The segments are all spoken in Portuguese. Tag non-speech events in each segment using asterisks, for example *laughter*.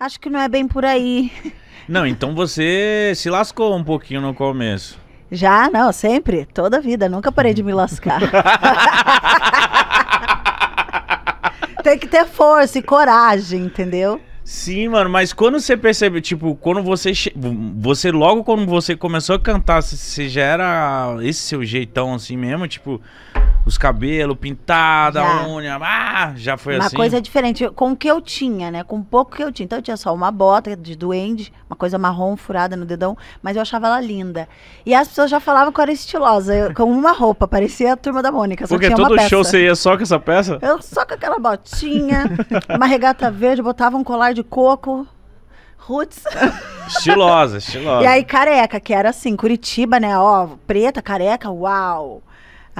acho que não é bem por aí. Não, então você se lascou um pouquinho no começo. Já, não, sempre, toda vida, nunca parei de me lascar. *laughs* Tem que ter força e coragem, entendeu? Sim, mano, mas quando você percebeu, tipo, quando você. Che... Você, logo quando você começou a cantar, você já era esse seu jeitão assim mesmo, tipo, os cabelos pintados, a unha, ah, já foi uma assim. Uma coisa diferente, com o que eu tinha, né? Com o pouco que eu tinha. Então eu tinha só uma bota de duende, uma coisa marrom furada no dedão, mas eu achava ela linda. E as pessoas já falavam que eu era estilosa, eu, com uma roupa, parecia a turma da Mônica. Só Porque tinha todo show você ia só com essa peça? Eu só com aquela botinha, *laughs* uma regata verde, botava um colar de coco. Roots. Estilosa, estilosa. E aí, careca, que era assim, Curitiba, né? Ó, preta, careca, uau.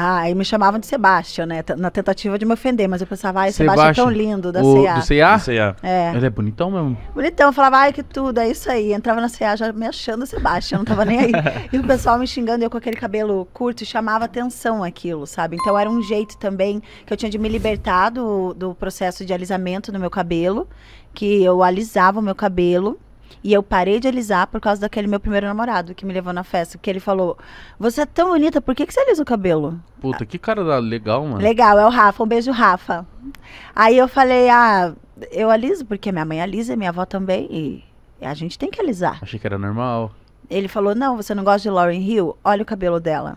Ah, aí me chamavam de Sebastião, né? Na tentativa de me ofender, mas eu pensava, ai, Sebastião é tão lindo da o, CA. Do CA? É. Ele é bonitão mesmo. Bonitão, eu falava, ai, que tudo, é isso aí. Entrava na CA já me achando Sebastião, não tava nem aí. *laughs* e o pessoal me xingando, eu com aquele cabelo curto, chamava atenção aquilo, sabe? Então era um jeito também que eu tinha de me libertar do, do processo de alisamento no meu cabelo, que eu alisava o meu cabelo e eu parei de alisar por causa daquele meu primeiro namorado que me levou na festa. Que ele falou: Você é tão bonita, por que, que você alisa o cabelo? Puta, que cara legal, mano. Legal, é o Rafa. Um beijo, Rafa. Aí eu falei: Ah, eu aliso, porque minha mãe alisa, minha avó também. E a gente tem que alisar. Achei que era normal. Ele falou: Não, você não gosta de Lauren Hill? Olha o cabelo dela.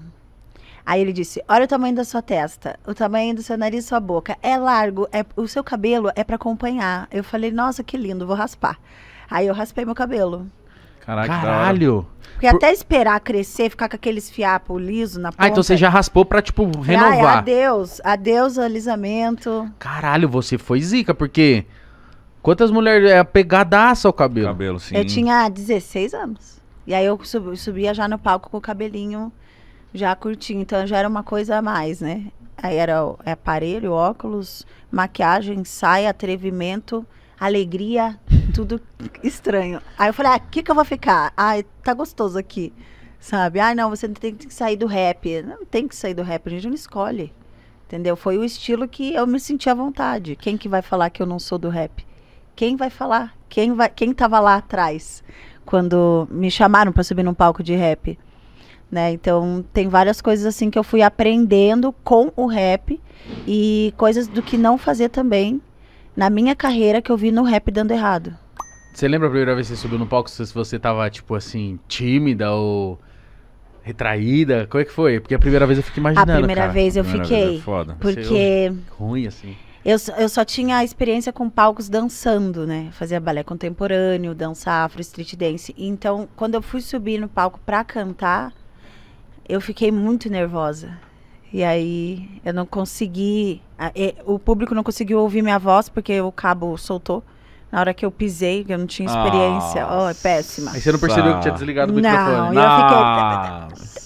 Aí ele disse: Olha o tamanho da sua testa, o tamanho do seu nariz, sua boca. É largo, é, o seu cabelo é para acompanhar. Eu falei: Nossa, que lindo, vou raspar. Aí eu raspei meu cabelo. Caraca, Caralho! Porque Por... até esperar crescer, ficar com aqueles fiapos liso na ponta. Ah, então você já raspou pra, tipo, renovar. Ai, adeus, adeus alisamento. Caralho, você foi zica, porque quantas mulheres é pegadaça o cabelo? Cabelo, sim. Eu tinha 16 anos. E aí eu subia já no palco com o cabelinho já curti, então já era uma coisa a mais, né? Aí era é aparelho, óculos, maquiagem, saia, atrevimento, alegria, tudo *laughs* estranho. Aí eu falei, ah, aqui que eu vou ficar? Ai, tá gostoso aqui, sabe? ah não, você tem que sair do rap. Não tem que sair do rap, a gente não escolhe, entendeu? Foi o estilo que eu me senti à vontade. Quem que vai falar que eu não sou do rap? Quem vai falar? Quem, vai, quem tava lá atrás quando me chamaram para subir num palco de rap? né? Então tem várias coisas assim que eu fui aprendendo com o rap e coisas do que não fazer também na minha carreira que eu vi no rap dando errado. Você lembra a primeira vez que você subiu no palco se você tava tipo assim tímida ou retraída? Como é que foi? Porque a primeira vez eu fiquei imaginando. A primeira cara. vez eu primeira fiquei. Vez é foda. Porque é ruim assim. Eu, eu só tinha experiência com palcos dançando, né? Fazia balé contemporâneo, dança afro, street dance. Então, quando eu fui subir no palco pra cantar, eu fiquei muito nervosa. E aí eu não consegui. O público não conseguiu ouvir minha voz porque o cabo soltou. Na hora que eu pisei, eu não tinha experiência. ó, ah. Oh, é péssima. Aí você não percebeu que tinha desligado o microfone. Não, eu fiquei...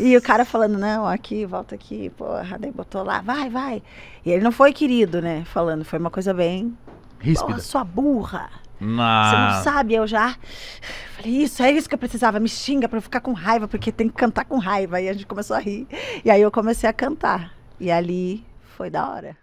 E o cara falando, não, aqui, volta aqui, porra, daí botou lá, vai, vai. E ele não foi querido, né? Falando, foi uma coisa bem. Ríspida. Porra, sua burra. Você não sabe, eu já. Falei, isso, é isso que eu precisava. Me xinga pra eu ficar com raiva, porque tem que cantar com raiva. E a gente começou a rir. E aí eu comecei a cantar. E ali foi da hora.